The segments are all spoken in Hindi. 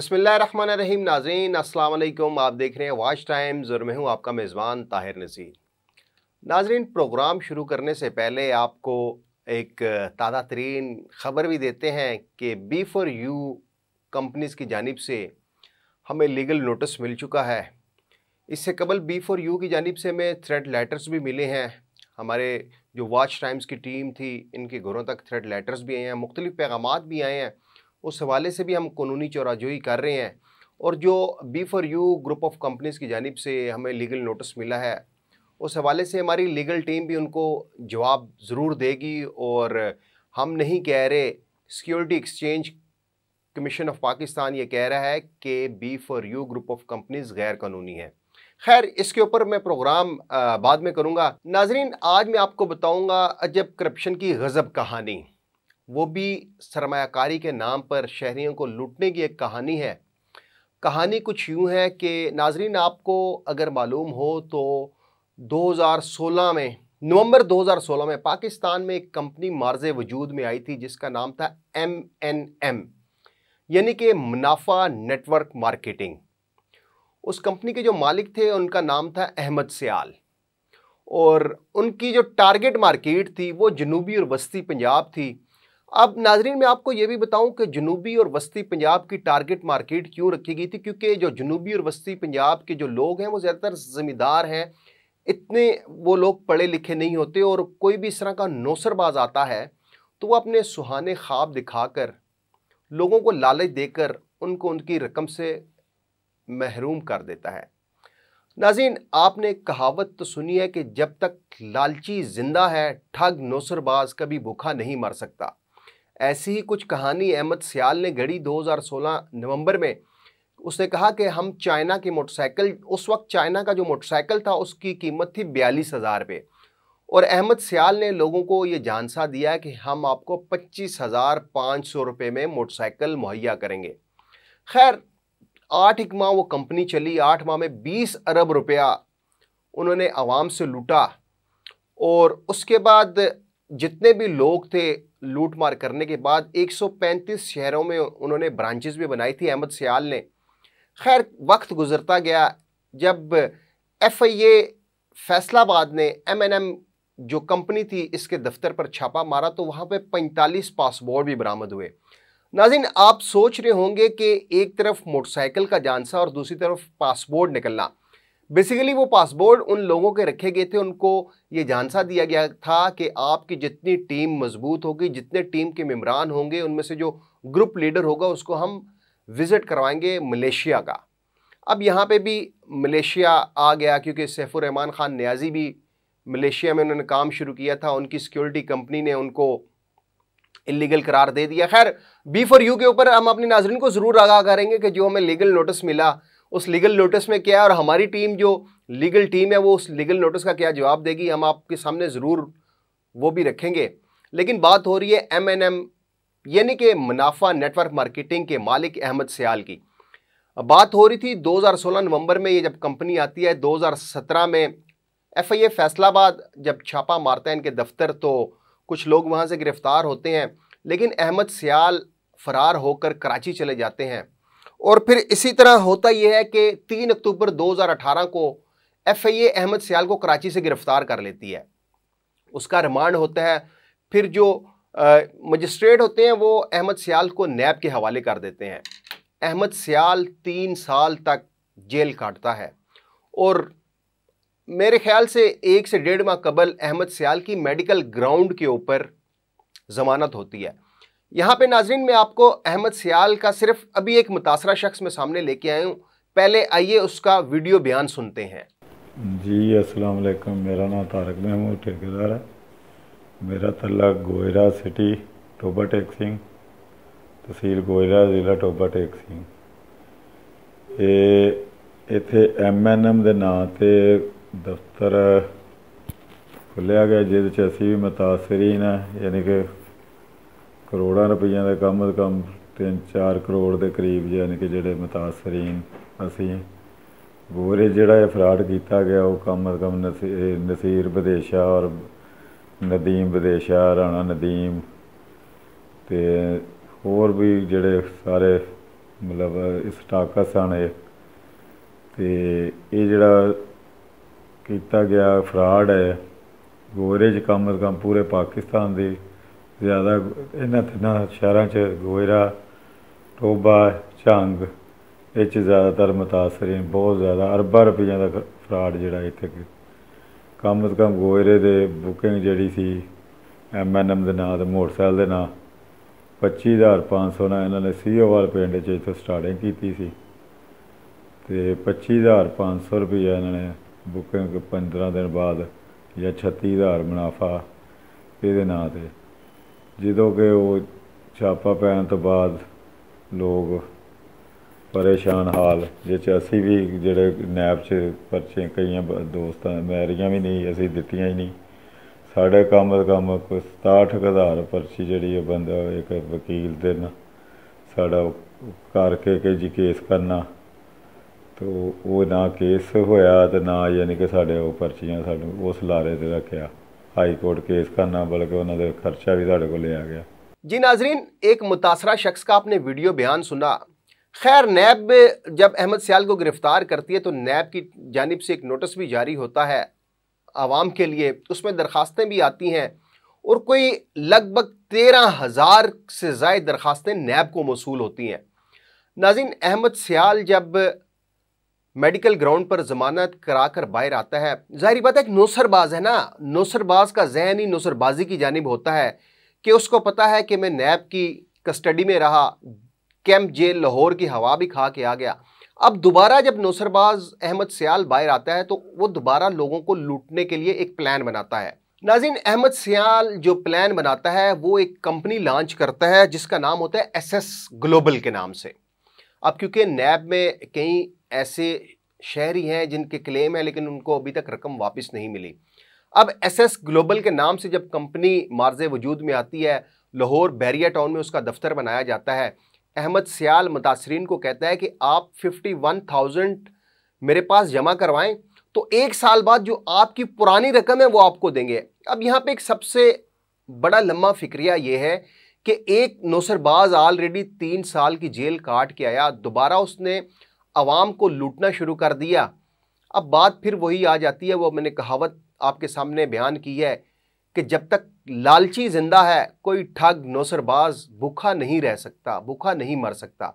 बसमिल्ल रहीम नाजीन असलम आप देख रहे हैं वाच टाइम और हूँ आपका मेज़बान ताहिर नज़ीर नाजरीन प्रोग्राम शुरू करने से पहले आपको एक ताज़ा तरीन ख़बर भी देते हैं कि बी फॉर यू कंपनीज़ की जानब से हमें लीगल नोटिस मिल चुका है इससे कबल बी फॉर यू की जानब से हमें थ्रेड लेटर्स भी मिले हैं हमारे जो वाच टाइम्स की टीम थी इनके घरों तक थ्रेड लेटर्स भी आए हैं मुख्तलिफ़ पैगाम भी आए हैं उस हवाले से भी हम कानूनी चौराजोई कर रहे हैं और जो B for U group of companies की जानब से हमें लीगल नोटिस मिला है उस हवाले से हमारी लीगल टीम भी उनको जवाब ज़रूर देगी और हम नहीं कह रहे security exchange commission of Pakistan ये कह रहा है कि B for U group of companies गैर कानूनी है खैर इसके ऊपर मैं प्रोग्राम बाद में करूँगा नाजरीन आज मैं आपको बताऊँगा अजब करप्शन की गज़ब कहानी वो भी सरमाकारी के नाम पर शहरीों को लूटने की एक कहानी है कहानी कुछ यूँ है कि नाजरीन आपको अगर मालूम हो तो 2016 में नवंबर 2016 में पाकिस्तान में एक कंपनी मार्ज वजूद में आई थी जिसका नाम था एम एन एम यानी कि मुनाफा नेटवर्क मार्केटिंग उस कंपनी के जो मालिक थे उनका नाम था अहमद सयाल और उनकी जो टारगेट मार्केट थी वो जनूबी और वस्ती पंजाब थी अब नाजरीन मैं आपको ये भी बताऊं कि जनूबी और वस्ती पंजाब की टारगेट मार्केट क्यों रखी गई थी क्योंकि जो जनूबी और वस्ती पंजाब के जो लोग हैं वो ज़्यादातर ज़मींदार हैं इतने वो लोग पढ़े लिखे नहीं होते और कोई भी इस तरह का नौसरबाज आता है तो वह अपने सुहाने ख्वाब दिखाकर लोगों को लालच देकर उनको उनकी रकम से महरूम कर देता है नाजीन आपने कहावत तो सुनी है कि जब तक लालची जिंदा है ठग नौसरबाज कभी भूखा नहीं मर सकता ऐसी ही कुछ कहानी अहमद सयाल ने घड़ी 2016 नवंबर में उसने कहा कि हम चाइना की मोटरसाइकिल उस वक्त चाइना का जो मोटरसाइकिल था उसकी कीमत थी बयालीस हज़ार रुपये और अहमद सयाल ने लोगों को ये जानसा दिया कि हम आपको पच्चीस हज़ार पाँच सौ रुपये में मोटरसाइकिल मुहैया करेंगे खैर आठ एक माह वो कंपनी चली आठ माह में बीस अरब रुपया उन्होंने आवाम से लूटा और उसके बाद जितने भी लोग थे लूटमार करने के बाद 135 शहरों में उन्होंने ब्रांचेस भी बनाई थी अहमद सयाल ने खैर वक्त गुजरता गया जब एफ आई ए फैसलाबाद ने एम एन एम जो कंपनी थी इसके दफ्तर पर छापा मारा तो वहाँ पे 45 पासपोर्ट भी बरामद हुए नाजिन आप सोच रहे होंगे कि एक तरफ मोटरसाइकिल का जानसा और दूसरी तरफ पासपोर्ट निकलना बेसिकली वो पासपोर्ट उन लोगों के रखे गए थे उनको ये जानसा दिया गया था कि आपकी जितनी टीम मजबूत होगी जितने टीम के मम्बरान होंगे उनमें से जो ग्रुप लीडर होगा उसको हम विज़िट करवाएंगे मलेशिया का अब यहाँ पे भी मलेशिया आ गया क्योंकि सैफुररहमान ख़ान न्याजी भी मलेशिया में उन्होंने काम शुरू किया था उनकी सिक्योरिटी कंपनी ने उनको इलीगल करार दे दिया खैर बी फॉर यू के ऊपर हम अपने नाजरन को ज़रूर आगाह करेंगे कि जो हमें लीगल नोटिस मिला उस लीगल नोटिस में क्या है और हमारी टीम जो लीगल टीम है वो उस लीगल नोटिस का क्या जवाब देगी हम आपके सामने ज़रूर वो भी रखेंगे लेकिन बात हो रही है एम एन एम यानी कि मुनाफा नेटवर्क मार्केटिंग के मालिक अहमद सयाल की बात हो रही थी 2016 नवंबर में ये जब कंपनी आती है 2017 में एफ आई ए फैसलाबाद जब छापा मारता है इनके दफ्तर तो कुछ लोग वहाँ से गिरफ़्तार होते हैं लेकिन अहमद सयाल फरार होकर कराची चले जाते हैं और फिर इसी तरह होता यह है कि तीन अक्टूबर 2018 को एफ आई अहमद सयाल को कराची से गिरफ्तार कर लेती है उसका रिमांड होता है फिर जो मजिस्ट्रेट होते हैं वो अहमद सयाल को नैब के हवाले कर देते हैं अहमद सयाल तीन साल तक जेल काटता है और मेरे ख्याल से एक से डेढ़ माह कबल अहमद सयाल की मेडिकल ग्राउंड के ऊपर जमानत होती है यहाँ पे नाजरीन मैं आपको अहमद सियाल का सिर्फ अभी एक मुतासरा शख्स में सामने लेके आया हूँ पहले आइए उसका वीडियो बयान सुनते हैं जी अस्सलाम वालेकुम मेरा नाम तारक महमूद ठेकेदार है मेरा तल्ला गोयरा सिटी टोबा टेक सिंह तहसील गोयरा ज़िला टोबा टेक सिंह ਇਹ ਇੱਥੇ ਐਮਐਨਐਮ ਦੇ ਨਾਂ ਤੇ ਦਫ਼ਤਰ ਖੁੱਲਿਆ ਗਿਆ ਜਿਹਦੇ ਚ ਅਸੀਂ ਵੀ ਮਤਾਸਰੀਨ ਆ ਯਾਨੀ ਕਰੋੜਾਂ ਰੁਪਈਆਂ ਦਾ ਕੰਮ ਤੋਂ ਕੰਮ 3-4 ਕਰੋੜ ਦੇ ਕਰੀਬ ਯਾਨੀ ਕਿ ਜਿਹੜੇ متاثرین ਅਸੀਂ ਗੋਰੇ ਜਿਹੜਾ ਇਹ ਫਰਾਡ ਕੀਤਾ ਗਿਆ ਉਹ ਕੰਮ ਤੋਂ ਕੰਮ ਨਸੀਰ ਵਿਦੇਸ਼ਾ ਔਰ ਨਦੀਮ ਵਿਦੇਸ਼ਾ ਰਾਣਾ ਨਦੀਮ ਤੇ ਹੋਰ ਵੀ ਜਿਹੜੇ ਸਾਰੇ ਮਤਲਬ ਸਟਾਕਸ ਹਨ ਇਹ ਤੇ ਇਹ ਜਿਹੜਾ ਕੀਤਾ ਗਿਆ ਫਰਾਡ ਹੈ ਗੋਰੇ 'ਚ ਕੰਮ ਕੰਮ ਪੂਰੇ ਪਾਕਿਸਤਾਨ ਦੇ ਜ਼ਿਆਦਾ ਇਹਨਾਂ ਤਿੰਨਾਂ ਸ਼ਹਿਰਾਂ 'ਚ ਗੋਇਰਾ ਟੋਬਾ ਚਾਂਗ ਇਹ 'ਚ ਜ਼ਿਆਦਾਤਰ ਮੁਤਾਸਰੀਨ ਬਹੁਤ ਜ਼ਿਆਦਾ ਅਰਬਾਂ ਰੁਪਈਆਂ ਦਾ ਫਰਾਡ ਜਿਹੜਾ ਇੱਥੇ ਕਿ ਕੰਮ ਤੋਂ ਕੰਮ ਗੋਇਰੇ ਦੇ ਬੁਕਿੰਗ ਜਿਹੜੀ ਸੀ ਐਮ ਐਨ ਐਮ ਦੇ ਨਾਂ ਤੇ ਮੋਟਰਸਾਈਕਲ ਦੇ ਨਾਂ 25500 ਨਾਲ ਇਹਨਾਂ ਨੇ ਸੀਓਵਾਲ ਪਿੰਡ 'ਚ ਇੱਥੇ ਸਟਾਰਟਿੰਗ ਕੀਤੀ ਸੀ ਤੇ 25500 ਰੁਪਏ ਇਹਨਾਂ ਨੇ ਬੁਕਿੰਗ 15 ਦਿਨ ਬਾਅਦ ਜਾਂ 36000 ਮੁਨਾਫਾ ਇਹਦੇ ਨਾਂ ਤੇ ਜਦੋਂ ਕਿ ਉਹ ਛਾਪਾ ਪੈਣ ਤੋਂ ਬਾਅਦ ਲੋਕ ਪਰੇਸ਼ਾਨ ਹਾਲ ਜਿਸ ਅਸੀਂ ਵੀ ਜਿਹੜੇ ਨੈਪ 'ਚ ਪਰਚੇ ਕਈਆਂ ਦੋਸਤਾਂ ਮੈਰੀਆਂ ਵੀ ਨਹੀਂ ਅਸੀਂ ਦਿੱਤੀਆਂ ਹੀ ਨਹੀਂ ਸਾਡੇ ਕੰਮ ਦਾ ਕੰਮ ਕੋਈ 67000 ਪਰਚੀ ਜਿਹੜੀ ਉਹ ਬੰਦਾ ਇੱਕ ਵਕੀਲ ਦੇ ਨਾਲ ਸਾਡਾ ਕਰਕੇ ਕਿ ਜੀ ਕੇਸ ਕਰਨਾ ਤੋ ਉਹ ਨਾ ਕੇਸ ਹੋਇਆ ਤੇ ਨਾ ਯਾਨੀ ਕਿ ਸਾਡੇ ਉਹ ਪਰਚੀਆਂ ਸਾਨੂੰ ਉਸ ਲਾਰੇ ਤੇ ਰੱਖਿਆ हाई कोर्ट केस करना बल्कि उन्होंने खर्चा भी साढ़े को ले आ गया जी नाजरीन एक मुतासरा शख्स का आपने वीडियो बयान सुना खैर नैब में जब अहमद सयाल को गिरफ़्तार करती है तो नैब की जानब से एक नोटिस भी जारी होता है आवाम के लिए उसमें दरखास्तें भी आती हैं और कोई लगभग तेरह हज़ार से ज़ायद दरखास्तें नैब को मौसू होती हैं नाजिन अहमद सयाल जब मेडिकल ग्राउंड पर जमानत कराकर बाहर आता है जाहिर बात है कि नौसरबाज है ना नौसरबाज का जहन ही नौसरबाजी की जानब होता है कि उसको पता है कि मैं नैब की कस्टडी में रहा कैंप जेल लाहौर की हवा भी खा के आ गया अब दोबारा जब नौसरबाज अहमद सयाल बाहर आता है तो वो दोबारा लोगों को लूटने के लिए एक प्लान बनाता है नाजिन अहमद सयाल जो प्लान बनाता है वो एक कंपनी लॉन्च करता है जिसका नाम होता है एस एस ग्लोबल के नाम से अब क्योंकि नैब में कई ऐसे शहरी हैं जिनके क्लेम है लेकिन उनको अभी तक रकम वापस नहीं मिली अब एसएस ग्लोबल के नाम से जब कंपनी मार्ज वजूद में आती है लाहौर बैरिया टाउन में उसका दफ्तर बनाया जाता है अहमद सियाल मुतासरीन को कहता है कि आप फिफ्टी वन थाउजेंड मेरे पास जमा करवाएं तो एक साल बाद जो आपकी पुरानी रकम है वो आपको देंगे अब यहाँ पे एक सबसे बड़ा लम्बा फिक्रिया ये है कि एक नौसरबाज ऑलरेडी तीन साल की जेल काट के आया दोबारा उसने आवाम को लूटना शुरू कर दिया अब बात फिर वही आ जाती है वो मैंने कहावत आपके सामने बयान की है कि जब तक लालची ज़िंदा है कोई ठग नौसरबाज भूखा नहीं रह सकता भूखा नहीं मर सकता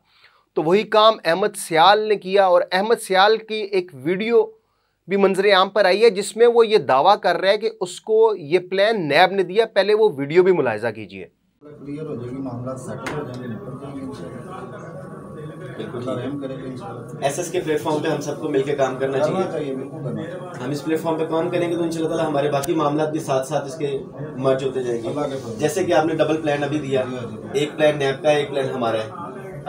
तो वही काम अहमद सयाल ने किया और अहमद सयाल की एक वीडियो भी मंजर आम पर आई है जिसमें वो ये दावा कर रहा है कि उसको ये प्लान नैब ने दिया पहले वो वीडियो भी मुलायजा कीजिए क्लियर हो जाएगी मामला सेटल हो जाएंगे एस एस के प्लेटफॉर्म पे हम सबको मिलकर काम करना चाहिए हम इस प्लेटफॉर्म पे काम करेंगे तो इन हमारे बाकी मामला भी साथ साथ इसके मर्ज होते जाएंगे जैसे कि आपने डबल प्लान अभी दिया एक प्लान नैप का एक प्लान हमारा है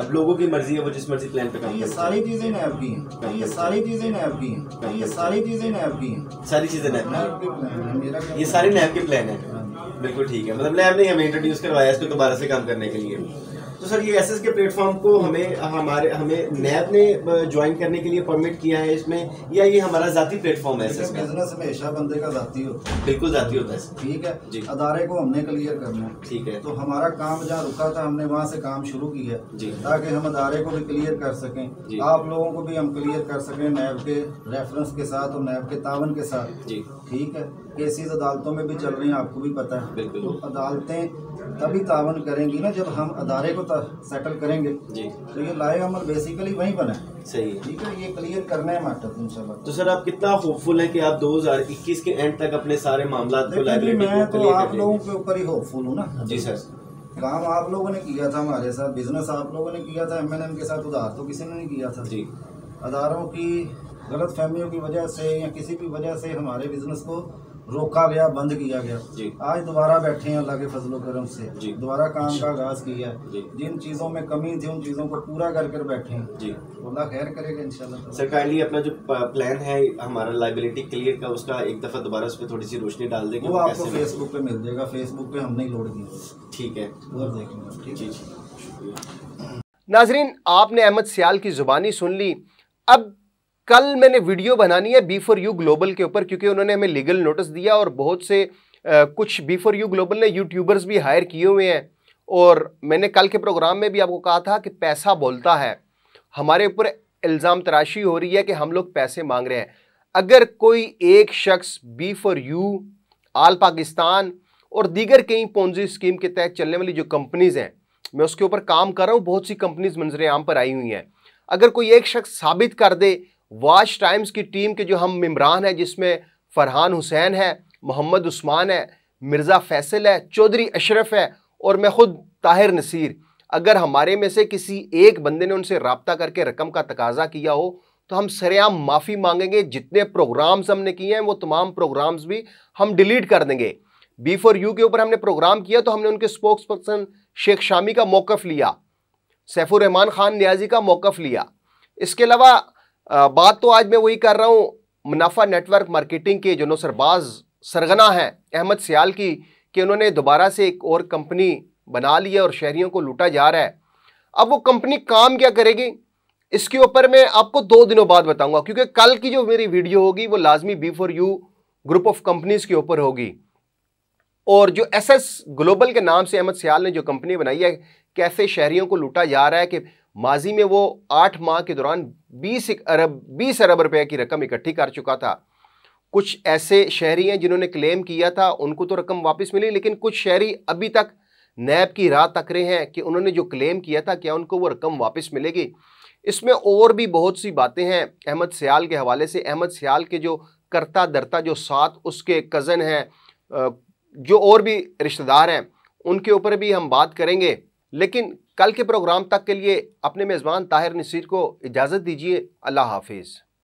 अब लोगों की मर्जी है वो जिस मर्जी प्लान पे काम ये सारी चीजें नैप की ये सारी चीजें नैब की ये सारी चीजें नैप की सारी चीजें नैप ये सारे नैब के प्लान है हाँ बिल्कुल ठीक है मतलब नैब ने हमें इंट्रोड्यूस करवाया इसको दोबारा से काम करने के लिए तो सर ये एसएस के प्लेटफॉर्म को हमें हमारे हमें नैब ने ज्वाइन करने के लिए परमिट किया है इसमें या ये हमारा जाती प्लेटफॉर्म है एसएस बिजनेस हमेशा बंदे का जाती होता है बिल्कुल जाती होता है ठीक है जी अदारे को हमने क्लियर करना है ठीक है तो हमारा काम जहाँ रुका था हमने वहाँ से काम शुरू किया है जी ताकि हम अदारे को भी क्लियर कर सकें आप लोगों को भी हम क्लियर कर सकें नैब के रेफरेंस के साथ और नैब के तावन के साथ जी ठीक है केसेस अदालतों में भी चल रहे हैं आपको भी पता है बिल्कुल तो अदालतें तभी तावन करेंगी ना जब हम अदारे को सेटल करेंगे जी तो ये लाए अमल बेसिकली वहीं बना है सही है ठीक है ये क्लियर करना है मैटर इंशाल्लाह तो सर आप कितना होपफुल है कि आप 2021 के एंड तक अपने सारे मामला मैं तो आप लोगों के ऊपर ही होपफुल हूँ ना जी सर काम आप लोगों ने किया था हमारे साथ बिजनेस आप लोगों ने किया था एम के साथ उधार तो किसी ने नहीं किया था जी अदारों की गलत फहमियों की वजह से या किसी भी वजह से हमारे बिजनेस को रोका गया बंद किया गया आज दोबारा बैठे हैं अल्लाह के फजलो करम से दोबारा काम का आगाज किया जिन चीज़ों में कमी थी उन चीज़ों को पूरा कर कर बैठे हैं जी अल्लाह खैर करेगा इंशाल्लाह सर काइंडली अपना जो प्लान है हमारा लाइबिलिटी क्लियर का उसका एक दफ़ा दोबारा उस पर थोड़ी सी रोशनी डाल देगा वो आपको फेसबुक पे मिल जाएगा फेसबुक पे हमने लोड किया ठीक है उधर देखेंगे जी जी नाजरीन आपने अहमद सियाल की ज़ुबानी सुन ली अब कल मैंने वीडियो बनानी है बी फॉर यू ग्लोबल के ऊपर क्योंकि उन्होंने हमें लीगल नोटिस दिया और बहुत से आ, कुछ बी फॉर यू ग्लोबल ने यूट्यूबर्स भी हायर किए हुए हैं और मैंने कल के प्रोग्राम में भी आपको कहा था कि पैसा बोलता है हमारे ऊपर इल्ज़ाम तराशी हो रही है कि हम लोग पैसे मांग रहे हैं अगर कोई एक शख्स B for U all Pakistan और दीगर कई पोजी स्कीम के तहत चलने वाली जो कंपनीज़ हैं मैं उसके ऊपर काम कर रहा हूँ बहुत सी कंपनीज़ मंजर आम पर आई हुई हैं अगर कोई एक शख्स साबित कर दे वाच टाइम्स की टीम के जो हम मम्बरान हैं जिसमें फरहान हुसैन है मोहम्मद उस्मान है मिर्ज़ा फैसल है चौधरी अशरफ है और मैं ख़ुद ताहिर नसीर अगर हमारे में से किसी एक बंदे ने उनसे रबता करके रकम का तकाजा किया हो तो हम सरेआम माफ़ी मांगेंगे जितने प्रोग्राम्स हमने किए हैं वो तमाम प्रोग्राम्स भी हम डिलीट कर देंगे बी फॉर यू के ऊपर हमने प्रोग्राम किया तो हमने उनके स्पोक्स पर्सन शेख शामी का मौक़ लिया सैफुररहमान ख़ान न्याजी का मौक़ लिया इसके अलावा बात तो आज मैं वही कर रहा हूँ मुनाफा नेटवर्क मार्केटिंग के जो नौसरबाज सरगना हैं अहमद सियाल की कि उन्होंने दोबारा से एक और कंपनी बना ली है और शहरीों को लूटा जा रहा है अब वो कंपनी काम क्या करेगी इसके ऊपर मैं आपको दो दिनों बाद बताऊंगा क्योंकि कल की जो मेरी वीडियो होगी वो लाजमी B for U group of companies के ऊपर होगी और जो एस एस ग्लोबल के नाम से अहमद सियाल ने जो कंपनी बनाई है कैसे शहरीों को लूटा जा रहा है कि माजी में वो आठ माह के दौरान बीस अरब बीस अरब रुपए की रकम इकट्ठी कर चुका था कुछ ऐसे शहरी हैं जिन्होंने क्लेम किया था उनको तो रकम वापस मिली लेकिन कुछ शहरी अभी तक नैब की राह तक रहे हैं कि उन्होंने जो क्लेम किया था क्या उनको वो रकम वापस मिलेगी इसमें और भी बहुत सी बातें हैं अहमद सयाल के हवाले से अहमद सयाल के जो करता दरता जो साथ उसके कज़न हैं जो और भी रिश्तेदार हैं उनके ऊपर भी हम बात करेंगे लेकिन कल के प्रोग्राम तक के लिए अपने मेज़बान ताहिर नसीर को इजाज़त दीजिए अल्लाह हाफिज़